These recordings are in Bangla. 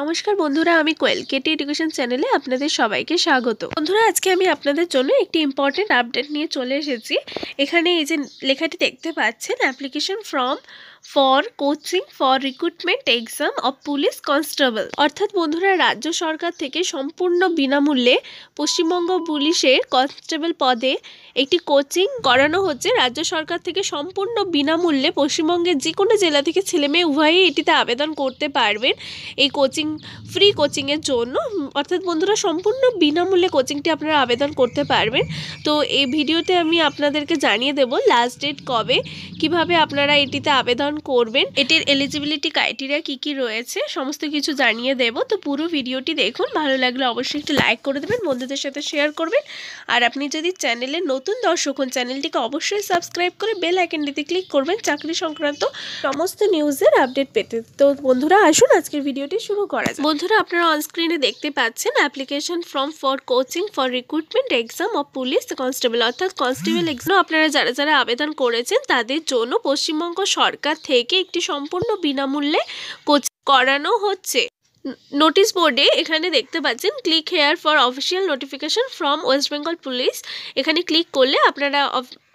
নমস্কার বন্ধুরা আমি কোয়েল কেটি এডুকেশন চ্যানেলে আপনাদের সবাইকে স্বাগত বন্ধুরা আজকে আমি আপনাদের জন্য একটি ইম্পর্টেন্ট আপডেট নিয়ে চলে এসেছি এখানে এই যে লেখাটি দেখতে পাচ্ছেন application form for coaching for recruitment exam of police constable অর্থাৎ বন্ধুরা রাজ্য সরকার থেকে সম্পূর্ণ বিনামূল্যে পশ্চিমবঙ্গ পুলিশের কনস্টেবল পদে একটি কোচিং করানো হচ্ছে রাজ্য সরকার থেকে সম্পূর্ণ বিনামূল্যে পশ্চিমবঙ্গের যে কোনো জেলা থেকে ছেলেমেয়ে উভয়ই এটিতে আবেদন করতে পারবেন এই কোচিং ফ্রি কোচিংয়ের জন্য অর্থাৎ বন্ধুরা সম্পূর্ণ বিনামূল্যে কোচিংটি আপনারা আবেদন করতে পারবেন তো এই ভিডিওতে আমি আপনাদেরকে জানিয়ে দেব লাস্ট ডেট কবে কিভাবে আপনারা এটিতে আবেদন আবেদন করবেন এটির এলিজিবিলিটি ক্রাইটেরিয়া কি কি রয়েছে সমস্ত কিছু জানিয়ে দেব তো পুরো ভিডিওটি দেখুন ভালো লাগলে অবশ্যই একটু লাইক করে দেবেন বন্ধুদের সাথে শেয়ার করবেন আর আপনি যদি চ্যানেলে নতুন দর্শক হন চ্যানেলটিকে অবশ্যই সাবস্ক্রাইব করে বেল আইকনটিতে ক্লিক করবেন চাকরি সংক্রান্ত সমস্ত নিউজের আপডেট পেতে তো বন্ধুরা আসুন আজকের ভিডিওটি শুরু করা বন্ধুরা আপনারা অনস্ক্রিনে দেখতে পাচ্ছেন application form for coaching for recruitment exam of police constable অর্থাৎ কনস্টেবল এক্সাম আপনারা যারা যারা আবেদন করেছেন তাদের জন্য পশ্চিমবঙ্গ সরকার থেকে একটি সম্পূর্ণ বিনামূল্যে কোচিং করানো হচ্ছে নোটিশ বোর্ডে এখানে দেখতে পাচ্ছেন click here for official notification from West Bengal police এখানে ক্লিক করলে আপনারা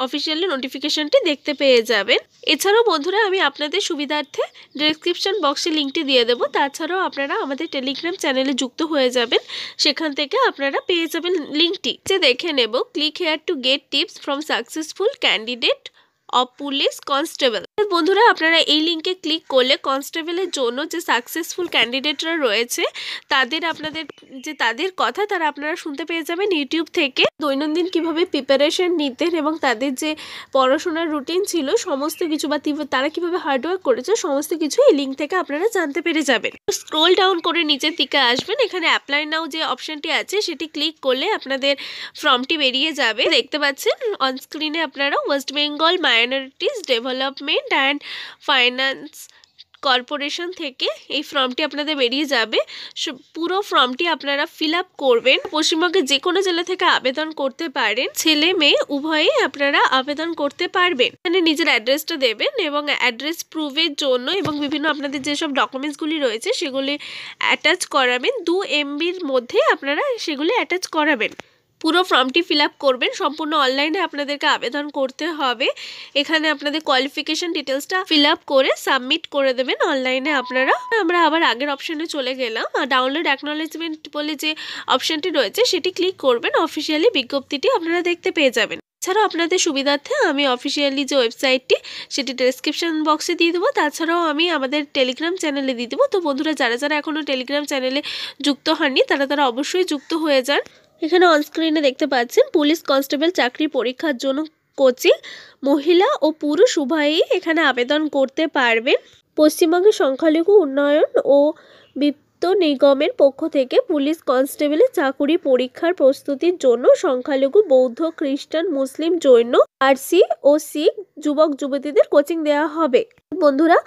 অফিসিয়ালি নোটিফিকেশানটি দেখতে পেয়ে যাবেন এছাড়াও বন্ধুরা আমি আপনাদের সুবিধার্থে ডিসক্রিপশান বক্সে লিঙ্কটি দিয়ে দেবো তাছাড়াও আপনারা আমাদের টেলিগ্রাম চ্যানেলে যুক্ত হয়ে যাবেন সেখান থেকে আপনারা পেয়ে যাবেন লিঙ্কটি যে দেখে নেব click here to get tips from successful candidate of police constable বন্ধুরা আপনারা এই লিঙ্কে ক্লিক করলে কনস্টেবলের জন্য যে সাকসেসফুল ক্যান্ডিডেটরা রয়েছে তাদের আপনাদের যে তাদের কথা তারা আপনারা শুনতে পেয়ে যাবেন ইউটিউব থেকে দৈনন্দিন কিভাবে প্রিপারেশন নিতেন এবং তাদের যে পড়াশোনার রুটিন ছিল সমস্ত কিছু বা তারা কিভাবে হার্ডওয়ার্ক করেছে সমস্ত কিছু এই লিঙ্ক থেকে আপনারা জানতে পেরে যাবেন স্ক্রোল ডাউন করে নিচের দিকে আসবেন এখানে অ্যাপ্লাই নাও যে অপশানটি আছে সেটি ক্লিক করলে আপনাদের ফর্মটি বেরিয়ে যাবে দেখতে পাচ্ছেন অনস্ক্রিনে আপনারা ওয়েস্ট বেঙ্গল মা minorities development and finance corporation থেকে এই ফর্মটি আপনাদের বেরিয়ে যাবে পুরো ফর্মটি আপনারা ফিল আপ করবেন পশ্চিমবঙ্গের যে কোনো জেলা থেকে আবেদন করতে পারেন ছেলে মেয়ে উভয়ে আপনারা আবেদন করতে পারবেন এখানে নিজের অ্যাড্রেসটা দেবেন এবং অ্যাড্রেস প্রুভের জন্য এবং বিভিন্ন আপনাদের যেসব ডকুমেন্টসগুলি রয়েছে সেগুলি অ্যাটাচ করাবেন দু এমবির মধ্যে আপনারা সেগুলি অ্যাটাচ করাবেন পুরো ফর্মটি ফিল করবেন সম্পূর্ণ অনলাইনে আপনাদেরকে আবেদন করতে হবে এখানে আপনাদের কোয়ালিফিকেশন ডিটেলসটা ফিল করে সাবমিট করে দেবেন অনলাইনে আপনারা আমরা আবার আগের অপশানে চলে গেলাম ডাউনলোড অ্যাকনোলেজমেন্ট বলে যে অপশানটি রয়েছে সেটি ক্লিক করবেন অফিসিয়ালি বিজ্ঞপ্তিটি আপনারা দেখতে পেয়ে যাবেন এছাড়াও আপনাদের সুবিধার্থে আমি অফিসিয়ালি যে ওয়েবসাইটটি সেটি ডেসক্রিপশন বক্সে দিয়ে দেবো তাছাড়াও আমি আমাদের টেলিগ্রাম চ্যানেলে দিয়ে দেবো তো বন্ধুরা যারা যারা এখনও টেলিগ্রাম চ্যানেলে যুক্ত হননি তারা তারা অবশ্যই যুক্ত হয়ে যান এখানে অনস্ক্রিনে দেখতে পাচ্ছেন পুলিশ কনস্টেবল চাকরি পরীক্ষার জন্য কোচিং মহিলা ও পুরুষ উভয়ই এখানে আবেদন করতে পারবেন পশ্চিমবঙ্গের সংখ্যালঘু উন্নয়ন ও বিত্ত নিগমের পক্ষ থেকে পুলিশ কনস্টেবলের চাকুরি পরীক্ষার প্রস্তুতির জন্য সংখ্যালঘু বৌদ্ধ খ্রিস্টান মুসলিম জৈন আরসি ও শিখ যুবক যুবতীদের কোচিং দেওয়া হবে বন্ধুরা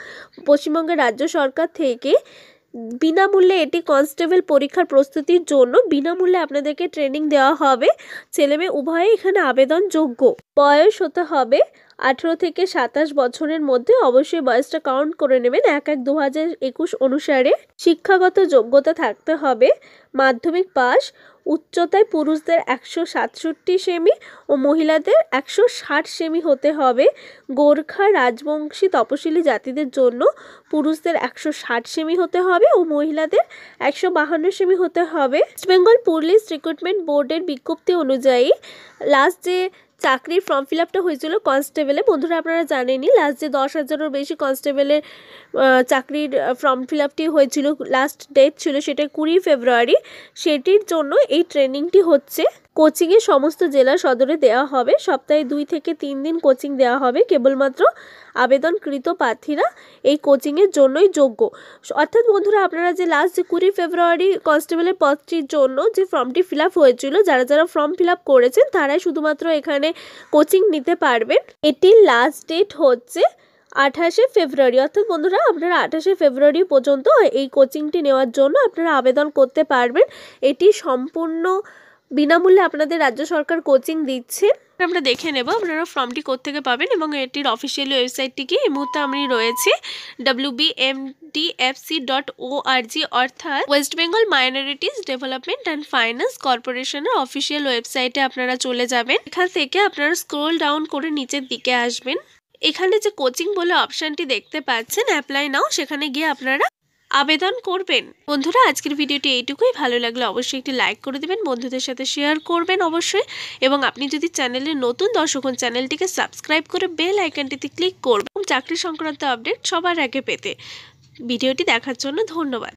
পশ্চিমবঙ্গের রাজ্য সরকার থেকে বিনামূল্যে এটি কনস্টেবল পরীক্ষার প্রস্তুতির জন্য বিনামূল্যে আপনাদেরকে ট্রেনিং দেওয়া হবে ছেলেমেয়ে উভয়ে এখানে আবেদনযোগ্য বয়স হতে হবে আঠেরো থেকে সাতাশ বছরের মধ্যে অবশ্যই বয়সটা কাউন্ট করে নেবেন এক এক দু হাজার একুশ অনুসারে শিক্ষাগত যোগ্যতা থাকতে হবে মাধ্যমিক পাস উচ্চতায় পুরুষদের একশো সাতষট্টি সেমি ও মহিলাদের একশো ষাট সেমি হতে হবে গোর্খা রাজবংশী তপশিলি জাতিদের জন্য পুরুষদের একশো ষাট সেমি হতে হবে ও মহিলাদের একশো বাহান্ন সেমি হতে হবে ওয়েস্ট বেঙ্গল পুলিশ রিক্রুটমেন্ট বোর্ডের বিজ্ঞপ্তি অনুযায়ী লাস্ট যে চাকরির ফর্ম ফিল আপটা হয়েছিল কনস্টেবলে বন্ধুরা আপনারা জানেনি লাস্ট যে দশ হাজারের বেশি কনস্টেবলের চাকরির ফর্ম ফিল আপটি হয়েছিল লাস্ট ডেট ছিল সেটা কুড়ি ফেব্রুয়ারি সেটির জন্য এই ট্রেনিংটি হচ্ছে কোচিংয়ে সমস্ত জেলা সদরে দেওয়া হবে সপ্তাহে দুই থেকে তিন দিন কোচিং দেওয়া হবে কেবলমাত্র আবেদনকৃত প্রার্থীরা এই কোচিংয়ের জন্যই যোগ্য অর্থাৎ বন্ধুরা আপনারা যে লাস্ট যে কুড়ি ফেব্রুয়ারি কনস্টেবলের পদটির জন্য যে ফর্মটি ফিল আপ হয়েছিল যারা যারা ফর্ম ফিল আপ করেছেন তারাই শুধুমাত্র এখানে কোচিং নিতে পারবেন এটির লাস্ট ডেট হচ্ছে আঠাশে ফেব্রুয়ারি অর্থাৎ বন্ধুরা আপনারা আঠাশে ফেব্রুয়ারি পর্যন্ত এই কোচিংটি নেওয়ার জন্য আপনারা আবেদন করতে পারবেন এটি সম্পূর্ণ বিনামূল্যে আপনাদের রাজ্য সরকার কোচিং দিচ্ছে আমরা দেখে নেব আপনারা ফর্মটি থেকে পাবেন এবং এটির অফিসিয়াল ওয়েবসাইটটি কি এই মুহূর্তে আমি রয়েছে ডাব্লিউ ডিএফসি ডট ওআরজি অর্থাৎ West Bengal minorities development and finance কর্পোরেশনের অফিসিয়াল ওয়েবসাইটে আপনারা চলে যাবেন এখান থেকে আপনারা স্ক্রোল ডাউন করে নিচের দিকে আসবেন এখানে যে কোচিং বলে অপশানটি দেখতে পাচ্ছেন অ্যাপ্লাই নাও সেখানে গিয়ে আপনারা আবেদন করবেন বন্ধুরা আজকের ভিডিওটি এইটুকুই ভালো লাগলে অবশ্যই একটি লাইক করে দেবেন বন্ধুদের সাথে শেয়ার করবেন অবশ্যই এবং আপনি যদি চ্যানেলে নতুন দর্শক হন চ্যানেলটিকে সাবস্ক্রাইব করে বেল আইকনটিতে ক্লিক করবেন চাকরি সংক্রান্ত আপডেট সবার আগে পেতে ভিডিওটি দেখার জন্য ধন্যবাদ